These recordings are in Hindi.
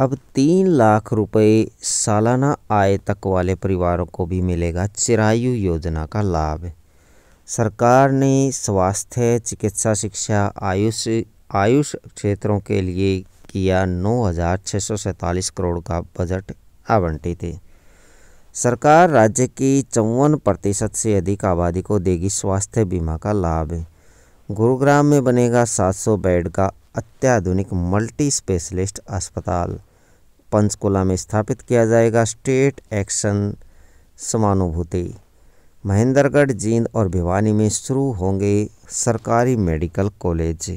अब तीन लाख रुपए सालाना आय तक वाले परिवारों को भी मिलेगा चिरायु योजना का लाभ सरकार ने स्वास्थ्य चिकित्सा शिक्षा आयुष आयुष क्षेत्रों के लिए किया नौ हज़ार छः सौ सैंतालीस करोड़ का बजट आवंटित है सरकार राज्य की चौवन प्रतिशत से अधिक आबादी को देगी स्वास्थ्य बीमा का लाभ गुरुग्राम में बनेगा 700 बेड का अत्याधुनिक मल्टी स्पेशलिस्ट अस्पताल पंचकुला में स्थापित किया जाएगा स्टेट एक्शन समानुभूति महेंद्रगढ़ जींद और भिवानी में शुरू होंगे सरकारी medical college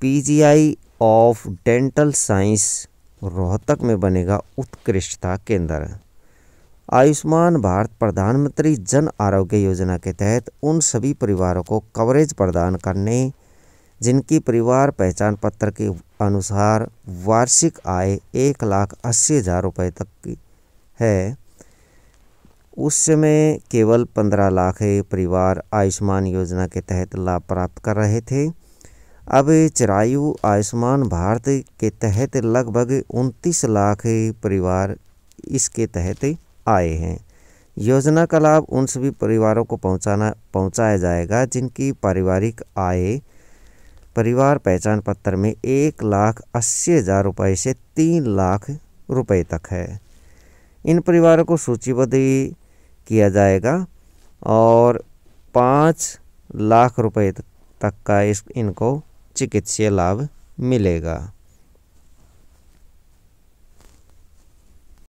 PGI of dental science Rohtak में बनेगा उत्कृष्टता केंद्र आयुष्मान भारत प्रधानमंत्री जन आरोग्य योजना के तहत उन सभी परिवारों को कवरेज प्रदान करने जिनकी परिवार पहचान पत्र के अनुसार वार्षिक आय एक लाख अस्सी हज़ार रुपये तक की है उस समय केवल पंद्रह लाख परिवार आयुष्मान योजना के तहत लाभ प्राप्त कर रहे थे अब चिरायु आयुष्मान भारत के तहत लगभग उनतीस लाख परिवार इसके तहत आए हैं योजना का लाभ उन सभी परिवारों को पहुंचाना पहुंचाया जाएगा जिनकी पारिवारिक आय परिवार पहचान पत्र में एक लाख अस्सी हज़ार रुपये से तीन लाख रुपए तक है इन परिवारों को सूचीबद्ध किया जाएगा और पाँच लाख रुपए तक का इस इनको चिकित्सीय लाभ मिलेगा